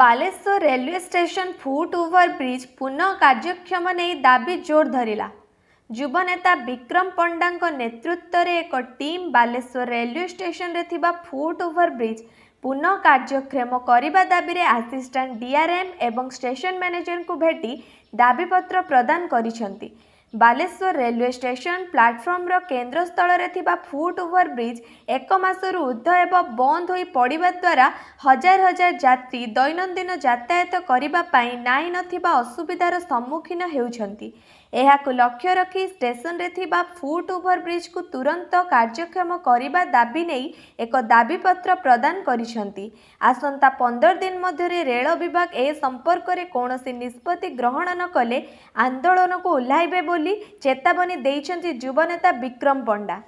Balasore railway station foot over bridge ପୁନଃ କାର୍ଯ୍ୟକ୍ଷମ ନେଇ ଦାବି ଜୋର ଧରିଲା ଯୁବନେତା ବିକ୍ରମ ପଣ୍ଡାଙ୍କ ନେତୃତ୍ୱରେ ଏକ ଟିମ୍ ବାଲେଶ୍ୱର ରେଲୱେ ଷ୍ଟେସନରେ ଥିବା ଫୁଟ୍ ଓଭର ବ୍ରିଜ୍ ପୁନଃ କାର୍ଯ୍ୟକ୍ଷମ କରିବା ଦାବିରେ ଆସିଷ୍ଟାଣ୍ଟ ଡିଆରଏମ୍ ଏବଂ ଷ୍ଟେସନ ମ୍ୟାନେଜରଙ୍କୁ ଭେଟି ଦାବିପତ୍ର ପ୍ରଦାନ କରିଛନ୍ତି ବାଲେଶ୍ୱର ରେଲୱେ ସ୍ଟେସନ ପ୍ଲାଟଫର୍ମର କେନ୍ଦ୍ରସ୍ଥଳରେ ଥିବା ଫୁଟ୍ ଓଭର ବ୍ରିଜ୍ ଏକ ମାସରୁ ଉର୍ଦ୍ଧ୍ୱ ହେବ ବନ୍ଦ ହୋଇ ପଡ଼ିବା ଦ୍ୱାରା ହଜାର ହଜାର ଯାତ୍ରୀ ଦୈନନ୍ଦିନ ଯାତାୟତ କରିବା ପାଇଁ ନାହିଁ ନଥିବା ଅସୁବିଧାର ସମ୍ମୁଖୀନ ହେଉଛନ୍ତି ଏହାକୁ ଲକ୍ଷ୍ୟ ରଖି ଷ୍ଟେସନରେ ଥିବା ଫୁଟ୍ ଓଭର ବ୍ରିଜ୍କୁ ତୁରନ୍ତ କାର୍ଯ୍ୟକ୍ଷମ କରିବା ଦାବି ନେଇ ଏକ ଦାବିପତ୍ର ପ୍ରଦାନ କରିଛନ୍ତି ଆସନ୍ତା ପନ୍ଦର ଦିନ ମଧ୍ୟରେ ରେଳ ବିଭାଗ ଏ ସମ୍ପର୍କରେ କୌଣସି ନିଷ୍ପତ୍ତି ଗ୍ରହଣ ନକଲେ ଆନ୍ଦୋଳନକୁ ଓହ୍ଲାଇବେ ବୋଲି ବୋଲି ଚେତାବନୀ ଦେଇଛନ୍ତି ଯୁବନେତା ବିକ୍ରମ ପଣ୍ଡା